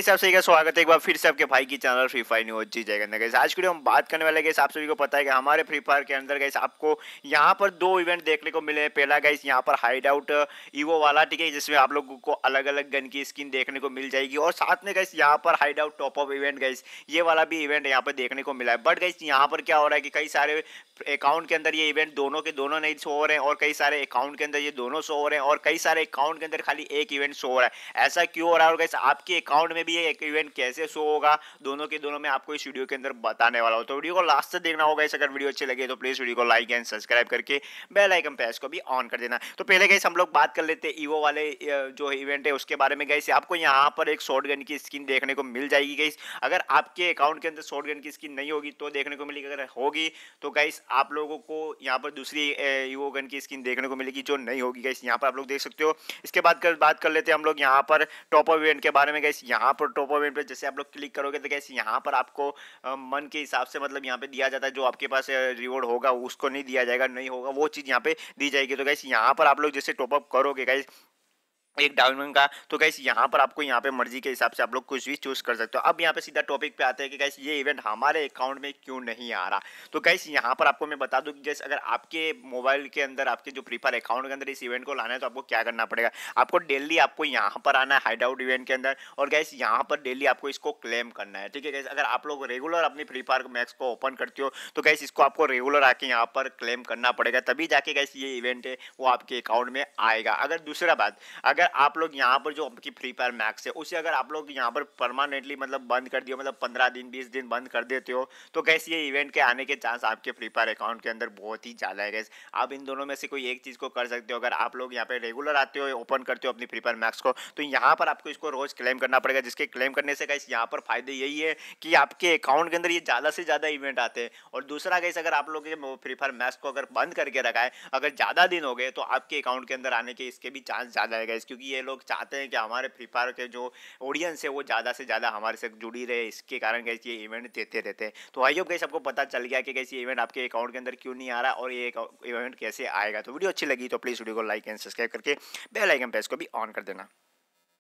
सब सभी का स्वागत है एक बार फिर से आपके भाई की चैनल फ्री फायर न्यूज जी जाएगा गैस आज के लिए हम बात करने वाले गैस आप सभी को पता है कि हमारे फ्री फायर के अंदर गैस आपको यहाँ पर दो इवेंट देखने को मिले हैं पहला गैस यहाँ पर हाइड आउट ईवो वाला ठीक है जिसमें आप लोगों को अलग अलग गन की स्किन देखने को मिल जाएगी और साथ में गैस यहाँ पर hide out top up event guys ये वाला भी इवेंट यहाँ पर देखने को मिला है बट गैस यहाँ पर क्या हो रहा है कि कई सारे अकाउंट के अंदर ये इवेंट दोनों के दोनों नहीं शो हो रहे हैं और कई सारे अकाउंट के अंदर ये दोनों शो हो रहे हैं और कई सारे अकाउंट के अंदर खाली एक इवेंट शो हो रहा है ऐसा क्यों हो रहा है और गैस आपके अकाउंट में में भी एक इवेंट कैसे शो होगा दोनों के दोनों में आपको इस वीडियो के अंदर बताने वाला हो तो वीडियो को लास्ट से देखना होगा इस अगर वीडियो अच्छी लगे तो प्लीज़ वीडियो को लाइक एंड सब्सक्राइब करके बेल आइकन पैस को भी ऑन कर देना तो पहले गैस हम लोग बात कर लेते हैं ईवो वाले जो इवेंट है उसके बारे में गैस आपको यहाँ पर एक शॉर्ट गन की स्किन देखने को मिल जाएगी गई अगर आपके अकाउंट के अंदर शॉर्ट गन की स्किन नहीं होगी तो देखने को मिलेगी अगर होगी तो गैस आप लोगों को यहाँ पर दूसरी ईवो गन की स्किन देखने को मिलेगी जो नहीं होगी गैस यहाँ पर आप लोग देख सकते हो इसके बाद कर, बात कर लेते हैं हम लोग यहाँ पर टॉप ऑफ इवेंट के बारे में गैस यहाँ यहाँ पर टॉप ऑफ पे जैसे आप लोग क्लिक करोगे तो कैसे यहाँ पर आपको मन के हिसाब से मतलब यहाँ पे दिया जाता है जो आपके पास रिवॉर्ड होगा उसको नहीं दिया जाएगा नहीं होगा वो चीज़ यहाँ पे दी जाएगी तो कैसे यहाँ पर आप लोग जैसे टॉपअप करोगे कैसे एक डाउन का तो कैसे यहाँ पर आपको यहाँ पे मर्जी के हिसाब से आप लोग कुछ भी चूज़ कर सकते हो अब यहाँ पे सीधा टॉपिक पे आते हैं कि कैसे ये इवेंट हमारे अकाउंट में क्यों नहीं आ रहा तो कैसे यहाँ पर आपको मैं बता दूँ कि जैसे अगर आपके मोबाइल के अंदर आपके जो प्रीफर अकाउंट के अंदर इस इवेंट को लाना है तो आपको क्या करना पड़ेगा आपको डेली आपको यहाँ पर आना है हाइड आउट इवेंट के अंदर और गैस यहाँ पर डेली आपको इसको क्लेम करना है ठीक है कैसे अगर आप लोग रेगुलर अपनी फ्री फायर मैक्स को ओपन करते हो तो गैस इसको आपको रेगुलर आके यहाँ पर क्लेम करना पड़ेगा तभी जाके गैस ये इवेंट है वो आपके अकाउंट में आएगा अगर दूसरा बात अगर अगर आप लोग यहाँ पर जो आपकी फ्री फायर मैक्स है उसे अगर आप लोग यहाँ पर परमानेंटली मतलब बंद कर दिए मतलब पंद्रह दिन बीस दिन बंद कर देते हो तो कैसे ये इवेंट के आने के चांस आपके फ्री फायर अकाउंट के अंदर बहुत ही ज़्यादा है गैस आप इन दोनों में से कोई एक चीज़ को कर सकते हो अगर आप लोग यहाँ पे रेगुलर आते हो ओपन करते हो अपनी फ्री फायर मैक्स को तो यहाँ पर आपको इसको रोज़ क्लेम करना पड़ेगा जिसके क्लेम करने से गैस यहाँ पर फायदे यही है कि आपके अकाउंट के अंदर ये ज़्यादा से ज़्यादा इवेंट आते हैं और दूसरा गैस अगर आप लोग फ्री फायर मैक्स को अगर बंद करके रखा है अगर ज़्यादा दिन हो गए तो आपके अकाउंट के अंदर आने के इसके भी चांस ज़्यादा है गैस क्योंकि ये लोग चाहते हैं कि हमारे फ्री फायर के जो ऑडियंस है वो ज़्यादा से ज़्यादा हमारे से जुड़ी रहे इसके कारण कैसे ये इवेंट देते रहते हैं तो आई होप कैसे सबको पता चल गया कि कैसे इवेंट आपके अकाउंट के अंदर क्यों नहीं आ रहा और ये इवेंट कैसे आएगा तो वीडियो अच्छी लगी तो प्लीज़ वीडियो को लाइक एंड सब्सक्राइब करके बेलाइकन पेज को भी ऑन कर देना